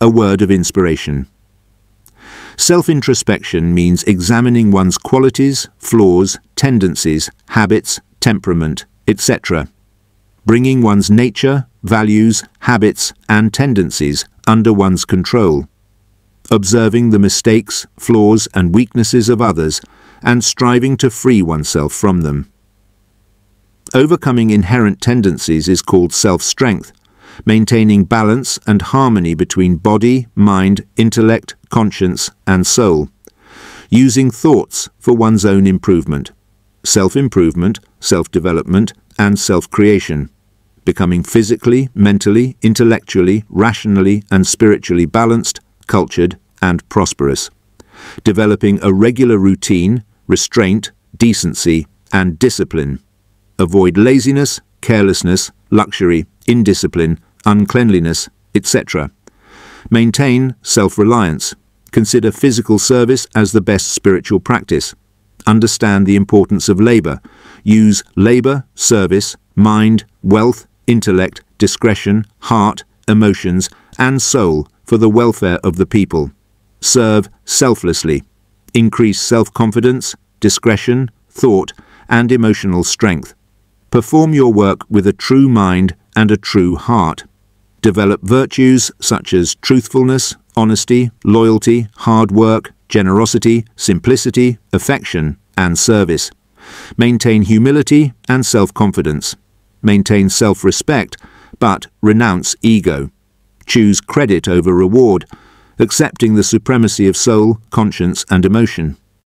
A word of inspiration. Self-introspection means examining one's qualities, flaws, tendencies, habits, temperament, etc. Bringing one's nature, values, habits and tendencies under one's control. Observing the mistakes, flaws and weaknesses of others and striving to free oneself from them. Overcoming inherent tendencies is called self-strength maintaining balance and harmony between body, mind, intellect, conscience and soul. Using thoughts for one's own improvement. Self-improvement, self-development and self-creation. Becoming physically, mentally, intellectually, rationally and spiritually balanced, cultured and prosperous. Developing a regular routine, restraint, decency and discipline. Avoid laziness, carelessness, luxury, indiscipline uncleanliness, etc. Maintain self-reliance. Consider physical service as the best spiritual practice. Understand the importance of labour. Use labour, service, mind, wealth, intellect, discretion, heart, emotions and soul for the welfare of the people. Serve selflessly. Increase self-confidence, discretion, thought and emotional strength. Perform your work with a true mind and a true heart. Develop virtues such as truthfulness, honesty, loyalty, hard work, generosity, simplicity, affection, and service. Maintain humility and self-confidence. Maintain self-respect, but renounce ego. Choose credit over reward, accepting the supremacy of soul, conscience, and emotion.